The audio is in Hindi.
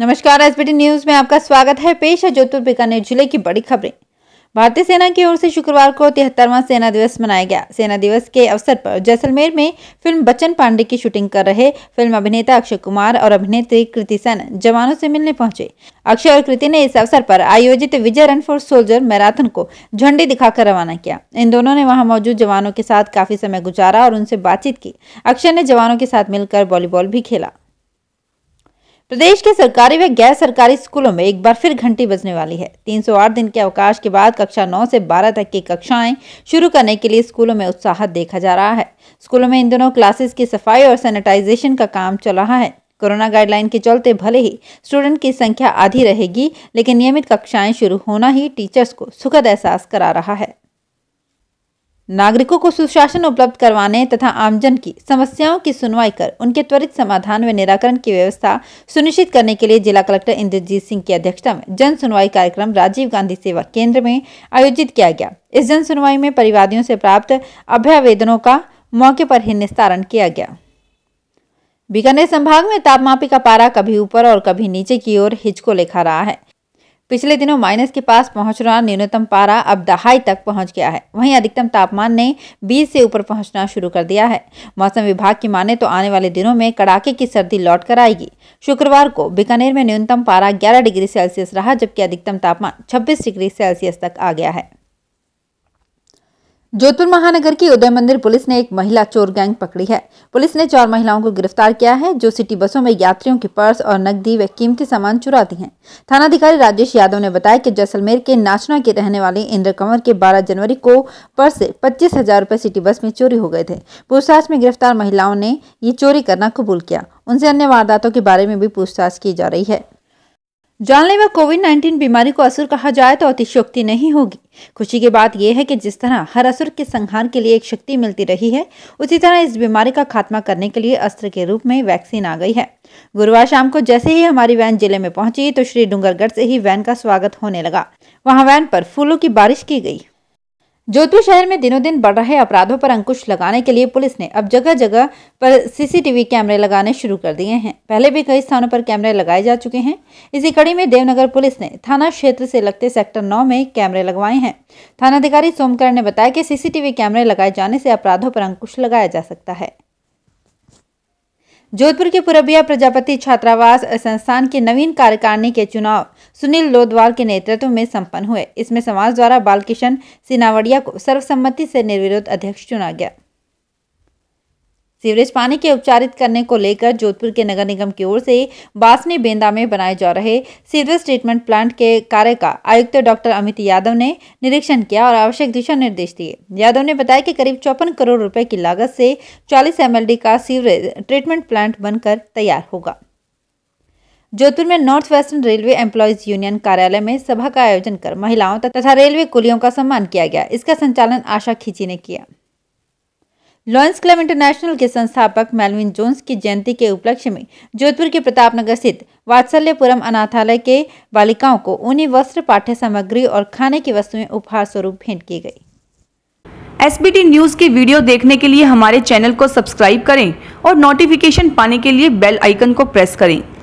नमस्कार एसबीटी न्यूज में आपका स्वागत है पेश है जोधपुर बीकानेर जिले की बड़ी खबरें भारतीय सेना की ओर से शुक्रवार को तिहत्तरवां सेना दिवस मनाया गया सेना दिवस के अवसर पर जैसलमेर में फिल्म बच्चन पांडे की शूटिंग कर रहे फिल्म अभिनेता अक्षय कुमार और अभिनेत्री कृति सेन जवानों से मिलने पहुंचे अक्षय और कृति ने इस अवसर पर आयोजित Vijay run for soldier marathon को झंडी दिखाकर रवाना किया इन दोनों ने वहां मौजूद जवानों के साथ काफी समय गुजारा और उनसे बातचीत की अक्षय ने जवानों के साथ मिलकर वॉलीबॉल भी खेला प्रदेश के सरकारी व गैर सरकारी स्कूलों में एक बार फिर घंटी बजने वाली है 308 दिन के अवकाश के बाद कक्षा 9 से 12 तक की कक्षाएं शुरू करने के लिए स्कूलों में उत्साह देखा जा रहा है स्कूलों में इन दिनों क्लासेस की सफाई और सैनिटाइजेशन का काम चल रहा है कोरोना गाइडलाइन के चलते भले ही स्टूडेंट की संख्या आधी रहेगी लेकिन नियमित कक्षाएं शुरू होना ही टीचर्स को सुखद एहसास करा रहा है नागरिकों को सुशासन उपलब्ध करवाने तथा आमजन की समस्याओं की सुनवाई कर उनके त्वरित समाधान व निराकरण की व्यवस्था सुनिश्चित करने के लिए जिला कलेक्टर इंद्रजीत सिंह की अध्यक्षता में जन सुनवाई कार्यक्रम राजीव गांधी सेवा केंद्र में आयोजित किया गया इस जन सुनवाई में परिवादियों से प्राप्त अभ्यावेदनों का मौके पर ही निस्तारण किया गया बीकानेर संभाग में तापमापी का पारा कभी ऊपर और कभी नीचे की ओर हिचको लिखा रहा है पिछले दिनों माइनस के पास पहुंच रहा न्यूनतम पारा अब दहाई तक पहुंच गया है वहीं अधिकतम तापमान ने 20 से ऊपर पहुंचना शुरू कर दिया है मौसम विभाग की माने तो आने वाले दिनों में कड़ाके की सर्दी लौट कर आएगी शुक्रवार को बीकानेर में न्यूनतम पारा 11 डिग्री सेल्सियस रहा जबकि अधिकतम तापमान 26 डिग्री सेल्सियस तक आ गया है जोधपुर महानगर की उदय मंदिर पुलिस ने एक महिला चोर गैंग पकड़ी है पुलिस ने चार महिलाओं को गिरफ्तार किया है जो सिटी बसों में यात्रियों के पर्स और नकदी व कीमती सामान चुराती हैं थानाधिकारी राजेश यादव ने बताया कि जैसलमेर के नाचना के रहने वाले इंद्र कंवर के 12 जनवरी को पर्स से पच्चीस हजार रूपए सिटी बस में चोरी हो गए थे पूछताछ में गिरफ्तार महिलाओं ने ये चोरी करना कबूल किया उनसे अन्य वारदातों के बारे में भी पूछताछ की जा रही है जानलेवा कोविड 19 बीमारी को असुर कहा जाए तो अतिशोक्ति नहीं होगी खुशी की बात यह है कि जिस तरह हर असुर के संहार के लिए एक शक्ति मिलती रही है उसी तरह इस बीमारी का खात्मा करने के लिए अस्त्र के रूप में वैक्सीन आ गई है गुरुवार शाम को जैसे ही हमारी वैन जिले में पहुंची तो श्री डूंगरगढ़ से ही वैन का स्वागत होने लगा वहां वैन पर फूलों की बारिश की गई जोधपुर शहर में दिनों दिन बढ़ रहे अपराधों पर अंकुश लगाने के लिए पुलिस ने अब जगह जगह पर सीसीटीवी कैमरे लगाने शुरू कर दिए हैं पहले भी कई स्थानों पर कैमरे लगाए जा चुके हैं इसी कड़ी में देवनगर पुलिस ने थाना क्षेत्र से लगते सेक्टर 9 में कैमरे लगवाए हैं थानाधिकारी सोमकर ने बताया कि सीसीटीवी कैमरे लगाए जाने से अपराधों पर अंकुश लगाया जा सकता है जोधपुर के पुरबिया प्रजापति छात्रावास संस्थान के नवीन कार्यकारिणी के चुनाव सुनील लोधवाल के नेतृत्व में संपन्न हुए इसमें समाज द्वारा बालकिशन सिनावड़िया को सर्वसम्मति से निर्विरोध अध्यक्ष चुना गया सीवरेज पानी के उपचारित करने को लेकर जोधपुर के नगर निगम की ओर से बासनी बेंदा में बनाए जा रहे सीवरेज ट्रीटमेंट प्लांट के कार्य का आयुक्त डॉक्टर अमित यादव ने निरीक्षण किया और आवश्यक दिशा निर्देश दिए यादव ने बताया कि करीब चौपन करोड़ रुपए की लागत से 40 एमएलडी का सीवरेज ट्रीटमेंट प्लांट बनकर तैयार होगा जोधपुर में north western railway employees union कार्यालय में सभा का आयोजन कर महिलाओं तथा रेलवे कुलियों का सम्मान किया गया इसका संचालन आशा खींची ने किया लॉयंस क्लब इंटरनेशनल के संस्थापक मेलविन जोन्स की जयंती के उपलक्ष्य में जोधपुर के प्रतापनगर स्थित वात्सल्यपुरम अनाथालय के बालिकाओं को ऊनी वस्त्र पाठ्य सामग्री और खाने की वस्तुएं उपहार स्वरूप भेंट की गई एस न्यूज की वीडियो देखने के लिए हमारे चैनल को सब्सक्राइब करें और नोटिफिकेशन पाने के लिए बेल आइकन को प्रेस करें